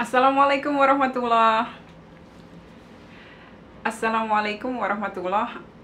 Assalamualaikum warahmatullah Assalamualaikum warahmatullah